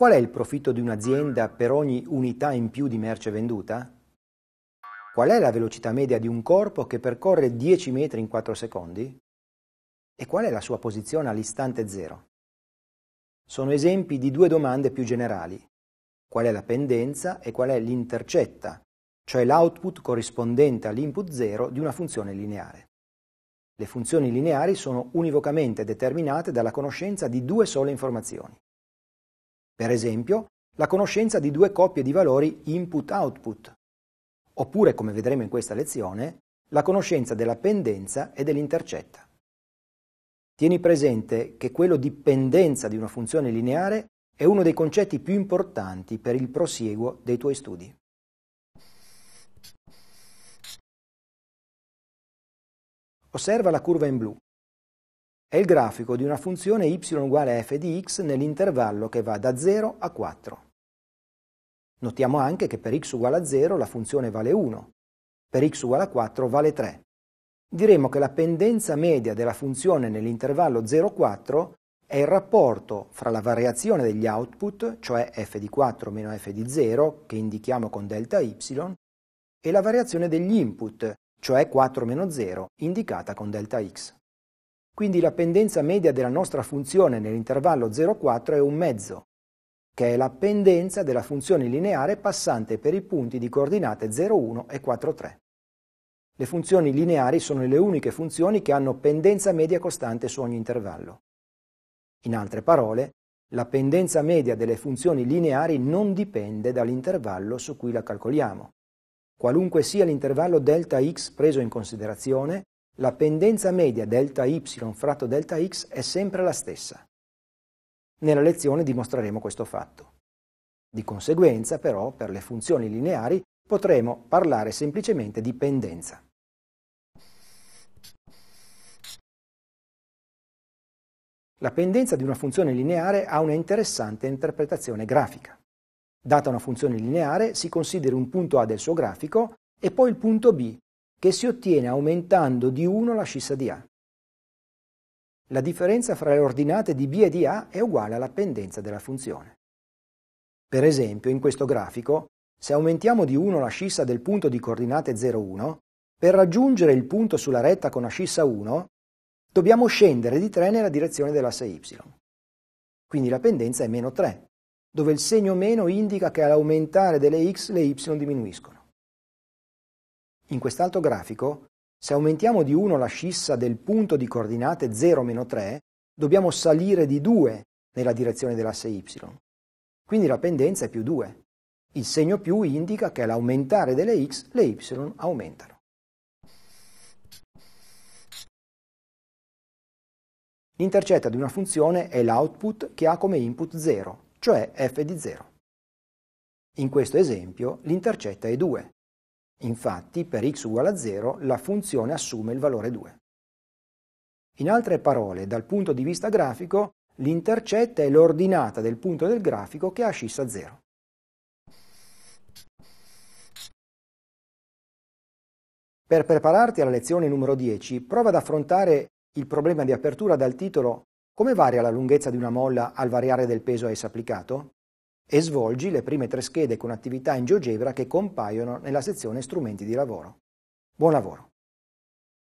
Qual è il profitto di un'azienda per ogni unità in più di merce venduta? Qual è la velocità media di un corpo che percorre 10 metri in 4 secondi? E qual è la sua posizione all'istante zero? Sono esempi di due domande più generali. Qual è la pendenza e qual è l'intercetta, cioè l'output corrispondente all'input zero di una funzione lineare. Le funzioni lineari sono univocamente determinate dalla conoscenza di due sole informazioni per esempio la conoscenza di due coppie di valori input-output, oppure, come vedremo in questa lezione, la conoscenza della pendenza e dell'intercetta. Tieni presente che quello di pendenza di una funzione lineare è uno dei concetti più importanti per il prosieguo dei tuoi studi. Osserva la curva in blu. È il grafico di una funzione y uguale a f di x nell'intervallo che va da 0 a 4. Notiamo anche che per x uguale a 0 la funzione vale 1, per x uguale a 4 vale 3. Diremo che la pendenza media della funzione nell'intervallo 0,4 è il rapporto fra la variazione degli output, cioè f di 4 meno f di 0, che indichiamo con delta y, e la variazione degli input, cioè 4 meno 0, indicata con delta x. Quindi la pendenza media della nostra funzione nell'intervallo 0,4 è un mezzo, che è la pendenza della funzione lineare passante per i punti di coordinate 0,1 e 4,3. Le funzioni lineari sono le uniche funzioni che hanno pendenza media costante su ogni intervallo. In altre parole, la pendenza media delle funzioni lineari non dipende dall'intervallo su cui la calcoliamo. Qualunque sia l'intervallo delta x preso in considerazione, la pendenza media ΔY fratto Δx è sempre la stessa. Nella lezione dimostreremo questo fatto. Di conseguenza, però, per le funzioni lineari potremo parlare semplicemente di pendenza. La pendenza di una funzione lineare ha una interessante interpretazione grafica. Data una funzione lineare, si consideri un punto A del suo grafico e poi il punto B, che si ottiene aumentando di 1 la scissa di A. La differenza fra le ordinate di B e di A è uguale alla pendenza della funzione. Per esempio, in questo grafico, se aumentiamo di 1 la scissa del punto di coordinate 0,1, per raggiungere il punto sulla retta con ascissa 1, dobbiamo scendere di 3 nella direzione dell'asse y. Quindi la pendenza è meno 3, dove il segno meno indica che all'aumentare delle x le y diminuiscono. In quest'altro grafico, se aumentiamo di 1 la scissa del punto di coordinate 0-3, dobbiamo salire di 2 nella direzione dell'asse y. Quindi la pendenza è più 2. Il segno più indica che all'aumentare delle x le y aumentano. L'intercetta di una funzione è l'output che ha come input 0, cioè f di 0. In questo esempio l'intercetta è 2, Infatti, per x uguale a 0, la funzione assume il valore 2. In altre parole, dal punto di vista grafico, l'intercetta è l'ordinata del punto del grafico che ha ascissa 0. Per prepararti alla lezione numero 10, prova ad affrontare il problema di apertura dal titolo Come varia la lunghezza di una molla al variare del peso a essa applicato? e svolgi le prime tre schede con attività in GeoGebra che compaiono nella sezione strumenti di lavoro. Buon lavoro!